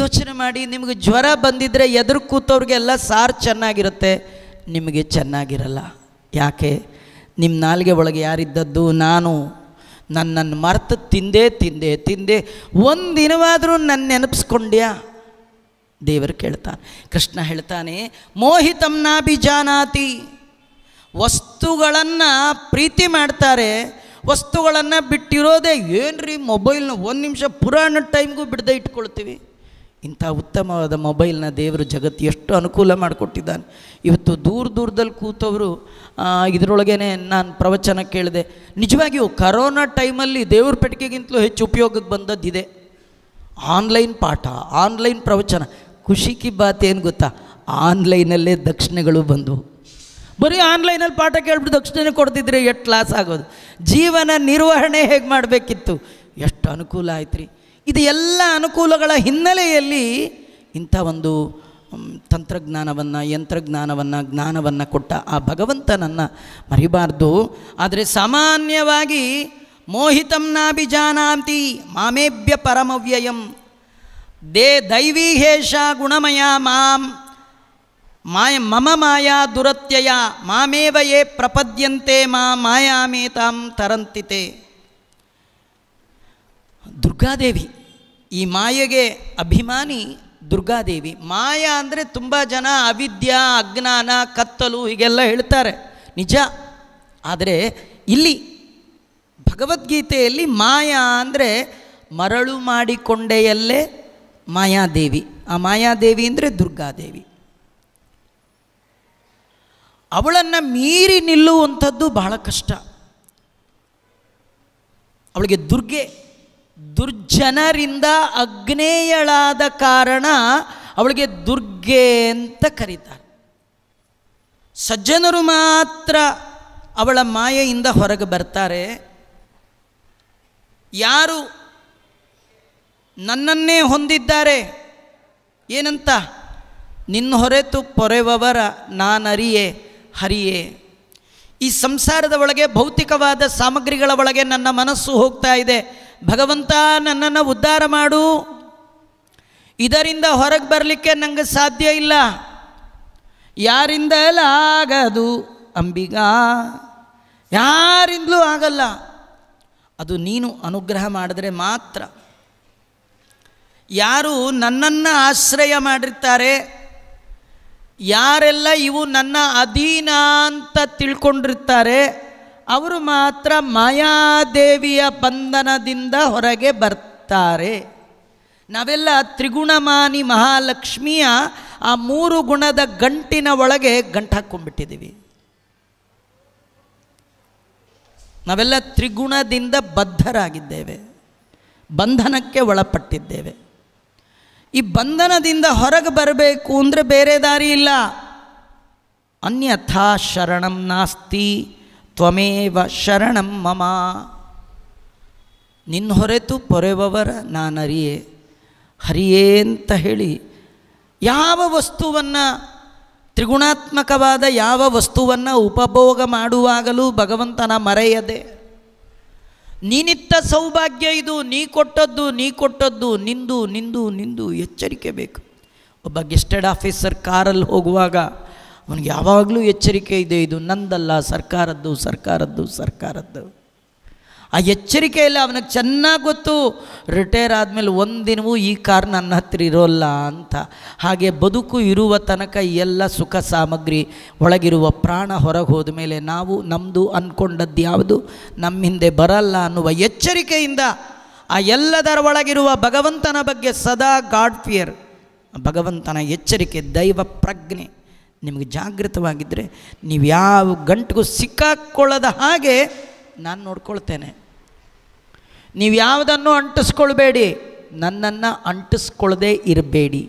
ಯೋಚನೆ ಮಾಡಿ ನಿಮಗೆ ಜ್ವರ ಬಂದಿದ್ದರೆ ಎದುರು ಕೂತವ್ರಿಗೆಲ್ಲ ಸಾರು ಚೆನ್ನಾಗಿರುತ್ತೆ ನಿಮಗೆ ಚೆನ್ನಾಗಿರಲ್ಲ ಯಾಕೆ ನಿಮ್ಮ ನಾಲಿಗೆ ಒಳಗೆ ಯಾರಿದ್ದದ್ದು ನಾನು ನನ್ನನ್ನು ಮರೆತು ತಿಂದೆ ತಿಂದೆ ತಿಂದೆ ಒಂದು ದಿನವಾದರೂ ನನ್ನ ನೆನಪಿಸ್ಕೊಂಡ್ಯಾ ದೇವರು ಕೇಳ್ತಾನೆ ಕೃಷ್ಣ ಹೇಳ್ತಾನೆ ಜಾನಾತಿ ವಸ್ತುಗಳನ್ನು ಪ್ರೀತಿ ಮಾಡ್ತಾರೆ ವಸ್ತುಗಳನ್ನು ಬಿಟ್ಟಿರೋದೇ ಏನ್ರಿ ಮೊಬೈಲ್ನ ಒಂದು ನಿಮಿಷ ಪುರಾಣ ಟೈಮ್ಗೂ ಬಿಡದೆ ಇಟ್ಕೊಳ್ತೀವಿ ಇಂಥ ಉತ್ತಮವಾದ ಮೊಬೈಲ್ನ ದೇವರು ಜಗತ್ತು ಎಷ್ಟು ಅನುಕೂಲ ಮಾಡಿಕೊಟ್ಟಿದ್ದಾನೆ ಇವತ್ತು ದೂರ ದೂರದಲ್ಲಿ ಕೂತವರು ಇದರೊಳಗೇ ನಾನು ಪ್ರವಚನ ಕೇಳಿದೆ ನಿಜವಾಗಿಯೂ ಕರೋನಾ ಟೈಮಲ್ಲಿ ದೇವ್ರ ಪೆಟ್ಟಿಗೆಗಿಂತಲೂ ಹೆಚ್ಚು ಉಪಯೋಗಕ್ಕೆ ಬಂದದ್ದಿದೆ ಆನ್ಲೈನ್ ಪಾಠ ಆನ್ಲೈನ್ ಪ್ರವಚನ ಖುಷಿ ಕಿ ಬಾತ್ ಏನು ಗೊತ್ತಾ ಆನ್ಲೈನಲ್ಲೇ ದಕ್ಷಿಣೆಗಳು ಬಂದವು ಬರೀ ಆನ್ಲೈನಲ್ಲಿ ಪಾಠ ಕೇಳ್ಬಿಟ್ಟು ದಕ್ಷಿಣೆ ಕೊಡ್ತಿದ್ರೆ ಎಷ್ಟು ಲಾಸ್ ಆಗೋದು ಜೀವನ ನಿರ್ವಹಣೆ ಹೇಗೆ ಮಾಡಬೇಕಿತ್ತು ಎಷ್ಟು ಅನುಕೂಲ ಆಯ್ತು ರೀ ಇದು ಎಲ್ಲ ಅನುಕೂಲಗಳ ಹಿನ್ನೆಲೆಯಲ್ಲಿ ಇಂಥ ಒಂದು ತಂತ್ರಜ್ಞಾನವನ್ನು ಯಂತ್ರಜ್ಞಾನವನ್ನು ಜ್ಞಾನವನ್ನು ಕೊಟ್ಟ ಆ ಭಗವಂತನನ್ನು ಮರಿಬಾರ್ದು ಆದರೆ ಸಾಮಾನ್ಯವಾಗಿ ಮೋಹಿತಂ ನಾಭಿಜಾನಾಂತಿ ಮಾಮೇಭ್ಯ ಪರಮವ್ಯಯಂ ದೇ ದೈವೀ ಗುಣಮಯ ಮಾಂ ಮಾಯ ಮಮ ಮಾಯಾ ದುರತ್ಯಯ ಮಾಮೇವ ಯೇ ಪ್ರಪದ್ಯಂತೆ ಮಾ ಮಾಯಾಮೇ ತಾಂ ತರಂತಿತೆ ದುರ್ಗಾದೇವಿ ಈ ಮಾಯೆಗೆ ಅಭಿಮಾನಿ ದುರ್ಗಾದೇವಿ ಮಾಯ ಅಂದರೆ ತುಂಬ ಜನ ಅವಿದ್ಯ ಅಜ್ಞಾನ ಕತ್ತಲು ಹೀಗೆಲ್ಲ ಹೇಳ್ತಾರೆ ನಿಜ ಆದರೆ ಇಲ್ಲಿ ಭಗವದ್ಗೀತೆಯಲ್ಲಿ ಮಾಯಾ ಅಂದರೆ ಮರಳು ಮಾಡಿಕೊಂಡೆಯಲ್ಲೇ ಮಾಯಾದೇವಿ ಆ ಮಾಯಾದೇವಿ ಅಂದರೆ ದುರ್ಗಾದೇವಿ ಅವಳನ್ನು ಮೀರಿ ನಿಲ್ಲುವಂಥದ್ದು ಬಹಳ ಕಷ್ಟ ಅವಳಿಗೆ ದುರ್ಗೆ ದುರ್ಜನರಿಂದ ಅಗ್ನೇಯಳಾದ ಕಾರಣ ಅವಳಿಗೆ ದುರ್ಗೆ ಅಂತ ಕರೀತಾರೆ ಸಜ್ಜನರು ಮಾತ್ರ ಅವಳ ಮಾಯೆಯಿಂದ ಹೊರಗೆ ಬರ್ತಾರೆ ಯಾರು ನನ್ನನ್ನೇ ಹೊಂದಿದ್ದಾರೆ ಏನಂತ ನಿನ್ನ ಹೊರೆತು ಪೊರೆವವರ ನಾನರಿಯೇ ಹರಿಯೇ ಈ ಸಂಸಾರದ ಒಳಗೆ ಭೌತಿಕವಾದ ಸಾಮಗ್ರಿಗಳ ಒಳಗೆ ನನ್ನ ಮನಸ್ಸು ಹೋಗ್ತಾ ಇದೆ ಭಗವಂತ ನನ್ನನ್ನು ಉದ್ಧಾರ ಮಾಡು ಇದರಿಂದ ಹೊರಗೆ ಬರಲಿಕ್ಕೆ ನನಗೆ ಸಾಧ್ಯ ಇಲ್ಲ ಯಾರಿಂದಲಾಗದು ಅಂಬಿಗ ಯಾರಿಂದಲೂ ಆಗಲ್ಲ ಅದು ನೀನು ಅನುಗ್ರಹ ಮಾಡಿದ್ರೆ ಮಾತ್ರ ಯಾರು ನನ್ನನ್ನು ಆಶ್ರಯ ಮಾಡಿರ್ತಾರೆ ಯಾರೆಲ್ಲ ಇವು ನನ್ನ ಅಧೀನ ಅಂತ ತಿಳ್ಕೊಂಡಿರ್ತಾರೆ ಅವರು ಮಾತ್ರ ಮಾಯಾದೇವಿಯ ಬಂಧನದಿಂದ ಹೊರಗೆ ಬರ್ತಾರೆ ನಾವೆಲ್ಲ ತ್ರಿಗುಣಮಾನಿ ಮಹಾಲಕ್ಷ್ಮಿಯ ಆ ಮೂರು ಗುಣದ ಗಂಟಿನ ಒಳಗೆ ಗಂಟು ಹಾಕ್ಕೊಂಡ್ಬಿಟ್ಟಿದ್ದೀವಿ ನಾವೆಲ್ಲ ತ್ರಿಗುಣದಿಂದ ಬದ್ಧರಾಗಿದ್ದೇವೆ ಬಂಧನಕ್ಕೆ ಒಳಪಟ್ಟಿದ್ದೇವೆ ಈ ಬಂಧನದಿಂದ ಹೊರಗೆ ಬರಬೇಕು ಅಂದರೆ ಬೇರೆ ದಾರಿ ಇಲ್ಲ ಅನ್ಯಥಾ ಶರಣಂ ನಾಸ್ತಿ ತ್ವಮೇವ ಶರಣಂ ಮಮ ನಿನ್ನ ಹೊರೆತು ಪೊರೆವವರ ನಾನರಿಯೇ ಹರಿಯೇ ಅಂತ ಹೇಳಿ ಯಾವ ವಸ್ತುವನ್ನು ತ್ರಿಗುಣಾತ್ಮಕವಾದ ಯಾವ ವಸ್ತುವನ್ನು ಉಪಭೋಗ ಮಾಡುವಾಗಲೂ ಭಗವಂತನ ಮರೆಯದೆ ನೀನಿತ್ತ ಸೌಭಾಗ್ಯ ಇದು ನೀ ಕೊಟ್ಟದ್ದು ನೀ ಕೊಟ್ಟದ್ದು ನಿಂದು ನಿಂದು ನಿಂದು ಎಚ್ಚರಿಕೆ ಬೇಕು ಒಬ್ಬ ಗೆಸ್ಟೆಡ್ ಆಫೀಸರ್ ಕಾರಲ್ಲಿ ಹೋಗುವಾಗ ಅವನಿಗೆ ಯಾವಾಗಲೂ ಎಚ್ಚರಿಕೆ ಇದೆ ಇದು ನಂದಲ್ಲ ಸರ್ಕಾರದ್ದು ಸರ್ಕಾರದ್ದು ಸರ್ಕಾರದ್ದು ಆ ಎಚ್ಚರಿಕೆಯಲ್ಲಿ ಅವನಿಗೆ ಚೆನ್ನಾಗಿ ಗೊತ್ತು ರಿಟೈರ್ ಆದಮೇಲೆ ಒಂದಿನವೂ ಈ ಕಾರ್ ನನ್ನ ಹತ್ತಿರ ಇರೋಲ್ಲ ಅಂತ ಹಾಗೆ ಬದುಕು ಇರುವ ತನಕ ಎಲ್ಲ ಸುಖ ಸಾಮಗ್ರಿ ಒಳಗಿರುವ ಪ್ರಾಣ ಹೊರಗೆ ಹೋದ ಮೇಲೆ ನಾವು ನಮ್ಮದು ಅಂದ್ಕೊಂಡದ್ದು ಯಾವುದು ನಮ್ಮ ಹಿಂದೆ ಬರಲ್ಲ ಅನ್ನುವ ಎಚ್ಚರಿಕೆಯಿಂದ ಆ ಎಲ್ಲದರ ಒಳಗಿರುವ ಭಗವಂತನ ಬಗ್ಗೆ ಸದಾ ಗಾಡ್ ಫಿಯರ್ ಭಗವಂತನ ಎಚ್ಚರಿಕೆ ದೈವ ಪ್ರಜ್ಞೆ ನಿಮಗೆ ಜಾಗೃತವಾಗಿದ್ದರೆ ನೀವು ಯಾವ ಗಂಟಿಗೂ ಸಿಕ್ಕಾಕ್ಕೊಳ್ಳದ ಹಾಗೆ ನಾನು ನೋಡ್ಕೊಳ್ತೇನೆ ನೀವು ಯಾವುದನ್ನು ಅಂಟಿಸ್ಕೊಳ್ಬೇಡಿ ನನ್ನನ್ನು ಅಂಟಿಸ್ಕೊಳ್ಳದೇ ಇರಬೇಡಿ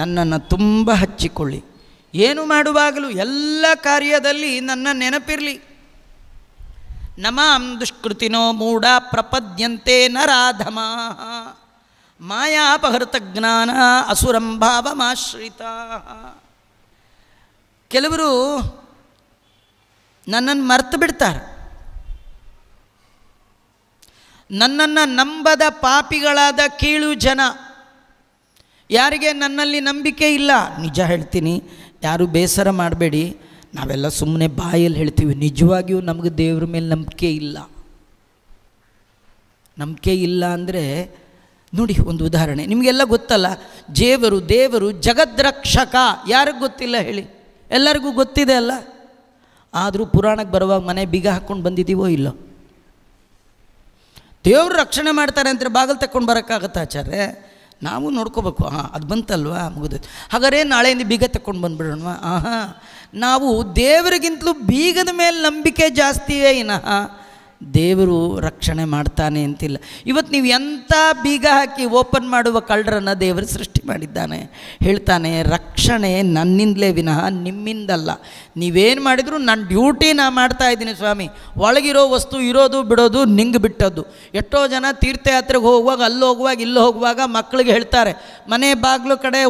ನನ್ನನ್ನು ತುಂಬ ಹಚ್ಚಿಕೊಳ್ಳಿ ಏನು ಮಾಡುವಾಗಲೂ ಎಲ್ಲ ಕಾರ್ಯದಲ್ಲಿ ನನ್ನ ನೆನಪಿರಲಿ ನಮಾಂ ದುಷ್ಕೃತಿನೋ ಮೂಢ ಪ್ರಪದ್ಯಂತೆ ನರಾಧಮ ಮಾಯಾಪಹೃತ ಜ್ಞಾನ ಅಸುರಂಭಾವಮಾಶ್ರಿತ ಕೆಲವರು ನನ್ನನ್ನು ಮರ್ತು ಬಿಡ್ತಾರೆ ನನ್ನನ್ನು ನಂಬದ ಪಾಪಿಗಳಾದ ಕೀಳು ಜನ ಯಾರಿಗೆ ನನ್ನಲ್ಲಿ ನಂಬಿಕೆ ಇಲ್ಲ ನಿಜ ಹೇಳ್ತೀನಿ ಯಾರು ಬೇಸರ ಮಾಡಬೇಡಿ ನಾವೆಲ್ಲ ಸುಮ್ಮನೆ ಬಾಯಲ್ಲಿ ಹೇಳ್ತೀವಿ ನಿಜವಾಗಿಯೂ ನಮಗೆ ದೇವ್ರ ಮೇಲೆ ನಂಬಿಕೆ ಇಲ್ಲ ನಂಬಿಕೆ ಇಲ್ಲ ಅಂದರೆ ನೋಡಿ ಒಂದು ಉದಾಹರಣೆ ನಿಮಗೆಲ್ಲ ಗೊತ್ತಲ್ಲ ದೇವರು ದೇವರು ಜಗದ್ರಕ್ಷಕ ಯಾರಿಗೆ ಗೊತ್ತಿಲ್ಲ ಹೇಳಿ ಎಲ್ಲರಿಗೂ ಗೊತ್ತಿದೆ ಅಲ್ಲ ಆದರೂ ಪುರಾಣಕ್ಕೆ ಬರುವಾಗ ಮನೆ ಬೀಗ ಹಾಕ್ಕೊಂಡು ಬಂದಿದ್ದೀವೋ ಇಲ್ಲೋ ದೇವರು ರಕ್ಷಣೆ ಮಾಡ್ತಾರೆ ಅಂದರೆ ಬಾಗಿಲು ತಕ್ಕೊಂಡು ಬರೋಕ್ಕಾಗತ್ತೆ ಆಚಾರ್ಯ ನಾವು ನೋಡ್ಕೋಬೇಕು ಹಾಂ ಅದು ಬಂತಲ್ವಾ ಮುಗಿದೋಯ್ತು ಹಾಗಾದ್ರೆ ನಾಳೆಯಿಂದ ಬೀಗ ತಗೊಂಡು ಬಂದುಬಿಡೋಣವಾ ಆಹಾ ನಾವು ದೇವರಿಗಿಂತಲೂ ಬೀಗದ ಮೇಲೆ ನಂಬಿಕೆ ಜಾಸ್ತಿಯೇ ಇನ್ನ ದೇವರು ರಕ್ಷಣೆ ಮಾಡ್ತಾನೆ ಅಂತಿಲ್ಲ ಇವತ್ತು ನೀವು ಎಂಥ ಬೀಗ ಹಾಕಿ ಓಪನ್ ಮಾಡುವ ಕಳ್ಳರನ್ನು ದೇವರು ಸೃಷ್ಟಿ ಮಾಡಿದ್ದಾನೆ ಹೇಳ್ತಾನೆ ರಕ್ಷಣೆ ನನ್ನಿಂದಲೇ ವಿನಃ ನಿಮ್ಮಿಂದಲ್ಲ ನೀವೇನು ಮಾಡಿದ್ರು ನನ್ನ ಡ್ಯೂಟಿ ನಾ ಮಾಡ್ತಾ ಇದ್ದೀನಿ ಸ್ವಾಮಿ ಒಳಗಿರೋ ವಸ್ತು ಇರೋದು ಬಿಡೋದು ನಿಂಗೆ ಬಿಟ್ಟದ್ದು ಎಷ್ಟೋ ಜನ ತೀರ್ಥಯಾತ್ರೆಗೆ ಹೋಗುವಾಗ ಅಲ್ಲಿ ಹೋಗುವಾಗ ಇಲ್ಲಿ ಹೋಗುವಾಗ ಮಕ್ಕಳಿಗೆ ಹೇಳ್ತಾರೆ ಮನೆ ಬಾಗಿಲು ಕಡೆ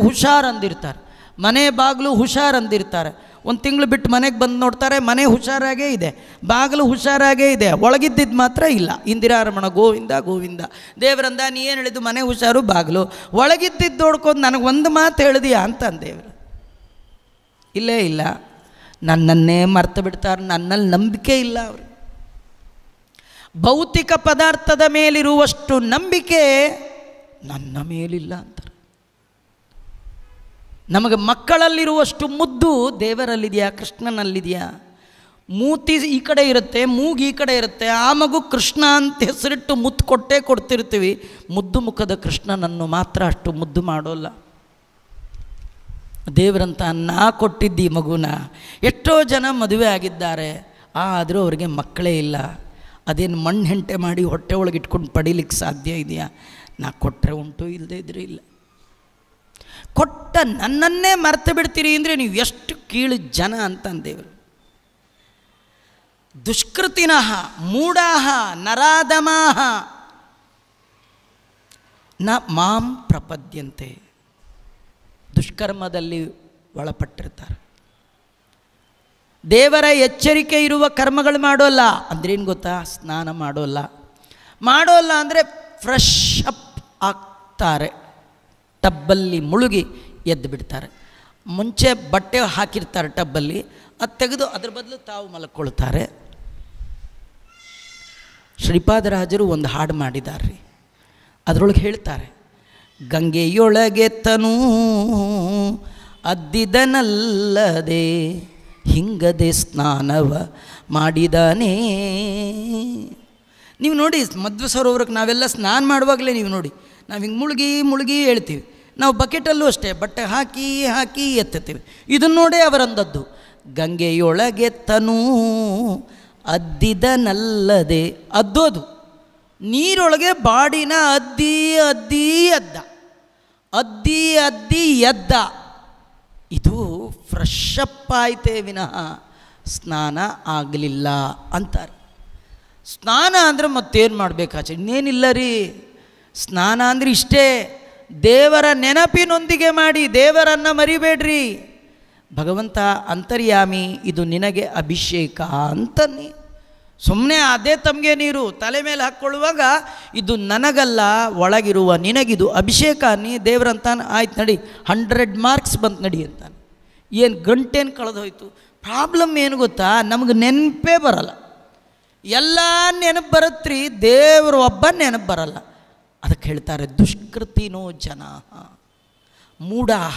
ಅಂದಿರ್ತಾರೆ ಮನೆ ಬಾಗಿಲು ಹುಷಾರಂದಿರ್ತಾರೆ ಒಂದು ತಿಂಗಳು ಬಿಟ್ಟು ಮನೆಗೆ ಬಂದು ನೋಡ್ತಾರೆ ಮನೆ ಹುಷಾರಾಗೇ ಇದೆ ಬಾಗಿಲು ಹುಷಾರಾಗೇ ಇದೆ ಒಳಗಿದ್ದಿದ್ದು ಮಾತ್ರ ಇಲ್ಲ ಇಂದಿರಾರಮಣ ಗೋವಿಂದ ಗೋವಿಂದ ದೇವರಂದ ನೀ ಏನು ಹೇಳಿದ್ದು ಮನೆ ಹುಷಾರು ಬಾಗಿಲು ಒಳಗಿದ್ದಿದ್ದು ನೋಡ್ಕೊಂಡು ನನಗೆ ಒಂದು ಮಾತು ಹೇಳಿದ್ಯಾ ಅಂತ ದೇವರು ಇಲ್ಲೇ ಇಲ್ಲ ನನ್ನನ್ನೇ ಮರ್ತು ಬಿಡ್ತಾರೆ ನನ್ನಲ್ಲಿ ನಂಬಿಕೆ ಇಲ್ಲ ಅವರು ಭೌತಿಕ ಪದಾರ್ಥದ ಮೇಲಿರುವಷ್ಟು ನಂಬಿಕೆ ನನ್ನ ಮೇಲಿಲ್ಲ ಅಂತಾರೆ ನಮಗೆ ಮಕ್ಕಳಲ್ಲಿರುವಷ್ಟು ಮುದ್ದು ದೇವರಲ್ಲಿದೆಯಾ ಕೃಷ್ಣನಲ್ಲಿದೆಯಾ ಮೂತಿ ಈ ಕಡೆ ಇರುತ್ತೆ ಮೂಗು ಈ ಕಡೆ ಇರುತ್ತೆ ಆ ಮಗು ಕೃಷ್ಣ ಅಂತ ಹೆಸರಿಟ್ಟು ಮುತ್ತು ಕೊಟ್ಟೇ ಕೊಡ್ತಿರ್ತೀವಿ ಮುದ್ದು ಮುಖದ ಕೃಷ್ಣನನ್ನು ಮಾತ್ರ ಅಷ್ಟು ಮುದ್ದು ಮಾಡೋಲ್ಲ ದೇವರಂತ ನಾ ಕೊಟ್ಟಿದ್ದೀ ಮಗುನ ಎಷ್ಟೋ ಜನ ಮದುವೆ ಆಗಿದ್ದಾರೆ ಆದರೂ ಅವರಿಗೆ ಮಕ್ಕಳೇ ಇಲ್ಲ ಅದೇನು ಮಣ್ಣು ಹೆಂಟೆ ಮಾಡಿ ಹೊಟ್ಟೆ ಒಳಗೆ ಇಟ್ಕೊಂಡು ಪಡೀಲಿಕ್ಕೆ ಸಾಧ್ಯ ಇದೆಯಾ ನಾ ಕೊಟ್ಟರೆ ಉಂಟು ಇಲ್ಲದೇ ಇದ್ರೂ ಇಲ್ಲ ಕೊಟ್ಟ ನನ್ನನ್ನೇ ಮರೆತು ಬಿಡ್ತೀರಿ ಅಂದರೆ ನೀವು ಎಷ್ಟು ಕೀಳು ಜನ ಅಂತಂದೇವರು ದುಷ್ಕೃತಿನಃ ಮೂಢಾಹ ನರಾಧಮಾಹ ನ ಮಾಂ ಪ್ರಪದ್ಯಂತೆ ದುಷ್ಕರ್ಮದಲ್ಲಿ ಒಳಪಟ್ಟಿರ್ತಾರೆ ದೇವರ ಎಚ್ಚರಿಕೆ ಇರುವ ಕರ್ಮಗಳು ಮಾಡೋಲ್ಲ ಅಂದ್ರೇನು ಗೊತ್ತಾ ಸ್ನಾನ ಮಾಡೋಲ್ಲ ಮಾಡೋಲ್ಲ ಅಂದರೆ ಫ್ರೆಶ್ ಅಪ್ ಆಗ್ತಾರೆ ಟಬ್ಬಲ್ಲಿ ಮುಳುಗಿ ಎದ್ದು ಬಿಡ್ತಾರೆ ಮುಂಚೆ ಬಟ್ಟೆ ಹಾಕಿರ್ತಾರೆ ಟಬ್ಬಲ್ಲಿ ಅದು ತೆಗೆದು ಅದ್ರ ಬದಲು ತಾವು ಮಲ್ಕೊಳ್ತಾರೆ ಶ್ರೀಪಾದರಾಜರು ಒಂದು ಹಾಡು ಮಾಡಿದ್ದಾರೆ ಅದರೊಳಗೆ ಹೇಳ್ತಾರೆ ಗಂಗೆಯೊಳಗೆ ತನೂ ಅದ್ದಿದನಲ್ಲದೆ ಹಿಂಗದೆ ಸ್ನಾನವ ಮಾಡಿದಾನೇ ನೀವು ನೋಡಿ ಮಧ್ವ ಸರೋವರಕ್ಕೆ ನಾವೆಲ್ಲ ಸ್ನಾನ ಮಾಡುವಾಗಲೇ ನೀವು ನೋಡಿ ನಾವು ಹಿಂಗೆ ಮುಳುಗಿ ಮುಳುಗಿ ಹೇಳ್ತೀವಿ ನಾವು ಬಕೆಟಲ್ಲೂ ಅಷ್ಟೇ ಬಟ್ಟೆ ಹಾಕಿ ಹಾಕಿ ಎತ್ತೇವೆ ಇದನ್ನು ನೋಡೇ ಅವರಂದದ್ದು ಗಂಗೆಯೊಳಗೆ ತನೂ ಅದ್ದಿದನಲ್ಲದೆ ಅದ್ದೋದು ನೀರೊಳಗೆ ಬಾಡಿನ ಅದ್ದಿ ಅದ್ದಿ ಅದ್ದ ಅದ್ದಿ ಅದ್ದಿ ಎದ್ದ ಇದು ಫ್ರೆಶಪ್ ಆಯ್ತೇ ವಿನಃ ಸ್ನಾನ ಆಗಲಿಲ್ಲ ಅಂತಾರೆ ಸ್ನಾನ ಅಂದರೆ ಮತ್ತೇನು ಮಾಡಬೇಕಾಚೆ ಇನ್ನೇನಿಲ್ಲ ರೀ ಸ್ನಾನ ಅಂದರೆ ಇಷ್ಟೇ ದೇವರ ನೆನಪಿನೊಂದಿಗೆ ಮಾಡಿ ದೇವರನ್ನು ಮರಿಬೇಡ್ರಿ ಭಗವಂತ ಅಂತರ್ಯಾಮಿ ಇದು ನಿನಗೆ ಅಭಿಷೇಕ ಅಂತನಿ ಸುಮ್ಮನೆ ಅದೇ ತಮಗೆ ನೀರು ತಲೆ ಮೇಲೆ ಹಾಕ್ಕೊಳ್ಳುವಾಗ ಇದು ನನಗಲ್ಲ ಒಳಗಿರುವ ನಿನಗಿದು ಅಭಿಷೇಕ ನೀ ದೇವರಂತಾನೆ ಆಯ್ತು ನಡಿ ಹಂಡ್ರೆಡ್ ಮಾರ್ಕ್ಸ್ ಬಂತು ನಡಿ ಅಂತಾನೆ ಏನು ಗಂಟೇನು ಹೋಯಿತು ಪ್ರಾಬ್ಲಮ್ ಏನು ಗೊತ್ತಾ ನಮಗೆ ನೆನಪೇ ಬರಲ್ಲ ಎಲ್ಲ ನೆನಪು ಬರತ್ರಿ ದೇವರು ಒಬ್ಬ ನೆನಪು ಬರಲ್ಲ ಅದಕ್ಕೆ ಹೇಳ್ತಾರೆ ದುಷ್ಕೃತಿನೋ ಜನ ಮೂಡಾಹ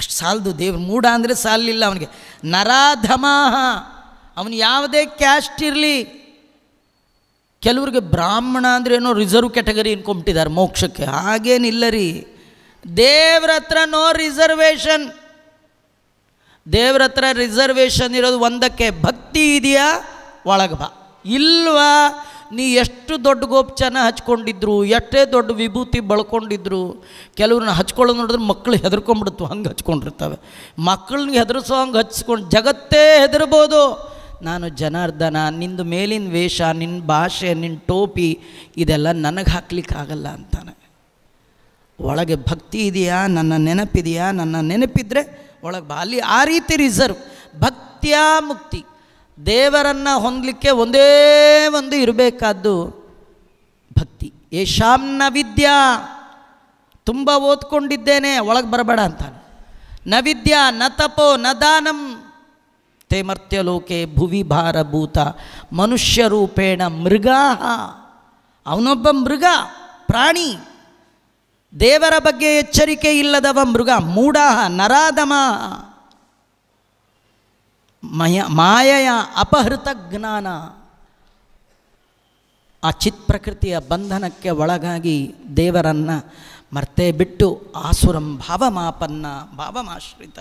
ಅಷ್ಟು ಸಾಲದು ದೇವ್ರು ಮೂಢ ಅಂದರೆ ಸಾಲಿಲ್ಲ ಅವನಿಗೆ ನರಾಧಮಾಹ ಅವನು ಯಾವುದೇ ಕ್ಯಾಸ್ಟ್ ಇರಲಿ ಕೆಲವ್ರಿಗೆ ಬ್ರಾಹ್ಮಣ ಅಂದರೆ ಏನೋ ರಿಸರ್ವ್ ಕ್ಯಾಟಗರಿ ಅನ್ಕೊಂಬಿಟ್ಟಿದ್ದಾರೆ ಮೋಕ್ಷಕ್ಕೆ ಹಾಗೇನಿಲ್ಲ ರೀ ದೇವ್ರ ಹತ್ರ ನೋ ರಿಸರ್ವೇಷನ್ ದೇವ್ರ ಹತ್ರ ರಿಸರ್ವೇಷನ್ ಇರೋದು ಒಂದಕ್ಕೆ ಭಕ್ತಿ ಇದೆಯಾ ಒಳಗೆ ಬಾ ಇಲ್ವಾ ನೀ ಎಷ್ಟು ದೊಡ್ಡ ಗೋಪ್ಚನ ಹಚ್ಕೊಂಡಿದ್ರು ಎಷ್ಟೇ ದೊಡ್ಡ ವಿಭೂತಿ ಬಳ್ಕೊಂಡಿದ್ರು ಕೆಲವ್ರನ್ನ ಹಚ್ಕೊಳ್ಳೋದು ನೋಡಿದ್ರೆ ಮಕ್ಕಳು ಹೆದರ್ಕೊಂಡ್ಬಿಡ್ತು ಹಂಗೆ ಹಚ್ಕೊಂಡಿರ್ತವೆ ಮಕ್ಕಳನ್ನ ಹೆದರ್ಸೋ ಹಂಗೆ ಹಚ್ಕೊಂಡು ಜಗತ್ತೇ ಹೆದರ್ಬೋದು ನಾನು ಜನಾರ್ದನ ನಿಂದು ಮೇಲಿನ ವೇಷ ನಿನ್ನ ಭಾಷೆ ನಿನ್ನ ಟೋಪಿ ಇದೆಲ್ಲ ನನಗೆ ಹಾಕ್ಲಿಕ್ಕಾಗಲ್ಲ ಅಂತಾನೆ ಒಳಗೆ ಭಕ್ತಿ ಇದೆಯಾ ನನ್ನ ನೆನಪಿದೆಯಾ ನನ್ನ ನೆನಪಿದ್ರೆ ಒಳಗೆ ಬಾಲಿ ಆ ರೀತಿ ರಿಸರ್ವ್ ಭಕ್ತಿಯ ಮುಕ್ತಿ ದೇವರನ್ನು ಹೊಂದಲಿಕ್ಕೆ ಒಂದೇ ಒಂದು ಇರಬೇಕಾದ್ದು ಭಕ್ತಿ ಯಶಾಂನ ವಿದ್ಯಾ ತುಂಬ ಓದ್ಕೊಂಡಿದ್ದೇನೆ ಒಳಗೆ ಬರಬೇಡ ಅಂತ ನ ವಿದ್ಯಾ ನ ತಪೋ ನ ದಾನಂ ತೇಮರ್ತ್ಯ ಲೋಕೆ ಭುವಿ ಭಾರಭೂತ ಮನುಷ್ಯ ರೂಪೇಣ ಮೃಗಾ ಅವನೊಬ್ಬ ಮೃಗ ಪ್ರಾಣಿ ದೇವರ ಬಗ್ಗೆ ಎಚ್ಚರಿಕೆ ಇಲ್ಲದವ ಮೃಗ ಮೂಢ ನರಾದಮ ಮಯ ಮಾಯೆಯ ಅಪಹೃತ ಜ್ಞಾನ ಆ ಚಿತ್ ಪ್ರಕೃತಿಯ ಬಂಧನಕ್ಕೆ ಒಳಗಾಗಿ ದೇವರನ್ನು ಮರ್ತೇ ಬಿಟ್ಟು ಆಸುರಂ ಭಾವಮಾಪನ್ನ ಭಾವಮಾಶ್ರಿತ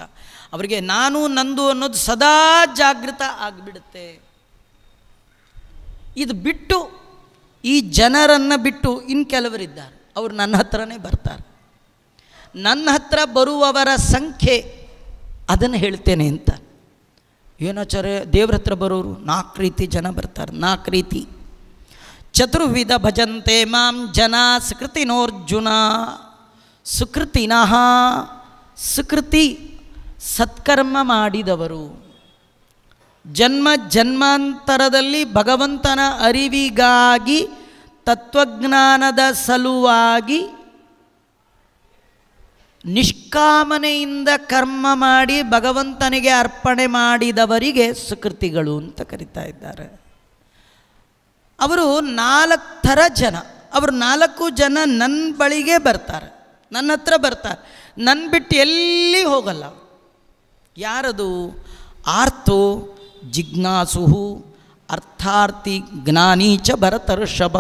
ಅವರಿಗೆ ನಾನು ನಂದು ಅನ್ನೋದು ಸದಾ ಜಾಗೃತ ಆಗಿಬಿಡುತ್ತೆ ಇದು ಬಿಟ್ಟು ಈ ಜನರನ್ನು ಬಿಟ್ಟು ಇನ್ನು ಕೆಲವರಿದ್ದಾರೆ ಅವರು ನನ್ನ ಹತ್ರನೇ ಬರ್ತಾರೆ ನನ್ನ ಹತ್ರ ಬರುವವರ ಸಂಖ್ಯೆ ಅದನ್ನು ಹೇಳ್ತೇನೆ ಅಂತ ಏನಾಚಾರ್ಯ ದೇವ್ರ ಹತ್ರ ಬರೋರು ನಾಲ್ಕು ರೀತಿ ಜನ ಬರ್ತಾರೆ ನಾಲ್ಕು ರೀತಿ ಚತುರ್ವಿಧ ಭಜಂತೆ ಮಾಂ ಜನ ಸುಕೃತಿನೋರ್ಜುನ ಸುಕೃತಿನಃ ಸುಕೃತಿ ಸತ್ಕರ್ಮ ಮಾಡಿದವರು ಜನ್ಮ ಜನ್ಮಾಂತರದಲ್ಲಿ ಭಗವಂತನ ಅರಿವಿಗಾಗಿ ತತ್ವಜ್ಞಾನದ ಸಲುವಾಗಿ ನಿಷ್ಕಾಮನೆಯಿಂದ ಕರ್ಮ ಮಾಡಿ ಭಗವಂತನಿಗೆ ಅರ್ಪಣೆ ಮಾಡಿದವರಿಗೆ ಸುಕೃತಿಗಳು ಅಂತ ಕರಿತಾ ಇದ್ದಾರೆ ಅವರು ನಾಲ್ಕು ಥರ ಜನ ಅವರು ನಾಲ್ಕು ಜನ ನನ್ನ ಬಳಿಗೆ ಬರ್ತಾರೆ ನನ್ನ ಹತ್ರ ಬರ್ತಾರೆ ನನ್ನ ಬಿಟ್ಟು ಎಲ್ಲಿ ಹೋಗಲ್ಲ ಯಾರದು ಆರ್ತು ಜಿಜ್ಞಾಸುಹು ಅರ್ಥಾರ್ಥಿ ಜ್ಞಾನೀಚ ಭರತರ್ಷಭ